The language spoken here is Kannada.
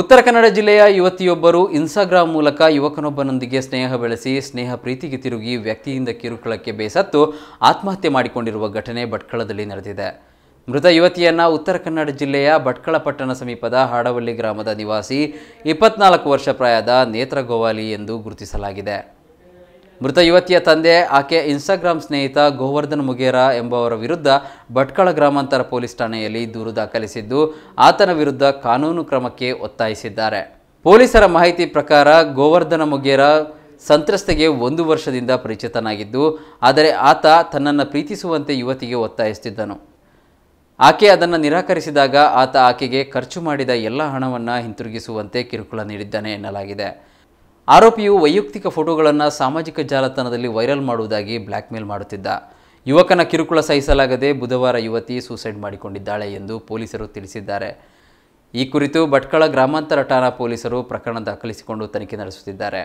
ಉತ್ತರ ಕನ್ನಡ ಜಿಲ್ಲೆಯ ಯುವತಿಯೊಬ್ಬರು ಇನ್ಸ್ಟಾಗ್ರಾಂ ಮೂಲಕ ಯುವಕನೊಬ್ಬನೊಂದಿಗೆ ಸ್ನೇಹ ಬೆಳೆಸಿ ಸ್ನೇಹ ಪ್ರೀತಿಗೆ ತಿರುಗಿ ವ್ಯಕ್ತಿಯಿಂದ ಕಿರುಕುಳಕ್ಕೆ ಬೇಸತ್ತು ಆತ್ಮಹತ್ಯೆ ಮಾಡಿಕೊಂಡಿರುವ ಘಟನೆ ಭಟ್ಕಳದಲ್ಲಿ ನಡೆದಿದೆ ಮೃತ ಯುವತಿಯನ್ನು ಉತ್ತರ ಕನ್ನಡ ಜಿಲ್ಲೆಯ ಭಟ್ಕಳ ಪಟ್ಟಣ ಸಮೀಪದ ಹಾಡವಳ್ಳಿ ಗ್ರಾಮದ ನಿವಾಸಿ ಇಪ್ಪತ್ನಾಲ್ಕು ವರ್ಷ ಪ್ರಾಯದ ನೇತ್ರ ಗೋವಾಲಿ ಎಂದು ಗುರುತಿಸಲಾಗಿದೆ ಮೃತ ಯುವತಿಯ ತಂದೆ ಆಕೆ ಇನ್ಸ್ಟಾಗ್ರಾಮ್ ಸ್ನೇಹಿತ ಗೋವರ್ಧನ್ ಮುಗೇರ ಎಂಬವರ ವಿರುದ್ಧ ಭಟ್ಕಳ ಗ್ರಾಮಾಂತರ ಪೊಲೀಸ್ ಠಾಣೆಯಲ್ಲಿ ದೂರು ದಾಖಲಿಸಿದ್ದು ಆತನ ವಿರುದ್ಧ ಕಾನೂನು ಕ್ರಮಕ್ಕೆ ಒತ್ತಾಯಿಸಿದ್ದಾರೆ ಪೊಲೀಸರ ಮಾಹಿತಿ ಪ್ರಕಾರ ಗೋವರ್ಧನ ಮುಗೇರ ಸಂತ್ರಸ್ತೆಗೆ ಒಂದು ವರ್ಷದಿಂದ ಪರಿಚಿತನಾಗಿದ್ದು ಆದರೆ ಆತ ತನ್ನನ್ನು ಪ್ರೀತಿಸುವಂತೆ ಯುವತಿಗೆ ಒತ್ತಾಯಿಸುತ್ತಿದ್ದನು ಆಕೆ ಅದನ್ನು ನಿರಾಕರಿಸಿದಾಗ ಆತ ಆಕೆಗೆ ಖರ್ಚು ಮಾಡಿದ ಎಲ್ಲ ಹಣವನ್ನು ಹಿಂತಿರುಗಿಸುವಂತೆ ಕಿರುಕುಳ ನೀಡಿದ್ದಾನೆ ಎನ್ನಲಾಗಿದೆ ಆರೋಪಿಯು ವೈಯಕ್ತಿಕ ಫೋಟೋಗಳನ್ನು ಸಾಮಾಜಿಕ ಜಾಲತಾಣದಲ್ಲಿ ವೈರಲ್ ಮಾಡುವುದಾಗಿ ಬ್ಲ್ಯಾಕ್ಮೇಲ್ ಮಾಡುತ್ತಿದ್ದ ಯುವಕನ ಕಿರುಕುಳ ಸಹಿಸಲಾಗದೆ ಬುಧವಾರ ಯುವತಿ ಸೂಸೈಡ್ ಮಾಡಿಕೊಂಡಿದ್ದಾಳೆ ಎಂದು ಪೊಲೀಸರು ತಿಳಿಸಿದ್ದಾರೆ ಈ ಕುರಿತು ಭಟ್ಕಳ ಗ್ರಾಮಾಂತರ ಠಾಣಾ ಪೊಲೀಸರು ಪ್ರಕರಣ ದಾಖಲಿಸಿಕೊಂಡು ತನಿಖೆ ನಡೆಸುತ್ತಿದ್ದಾರೆ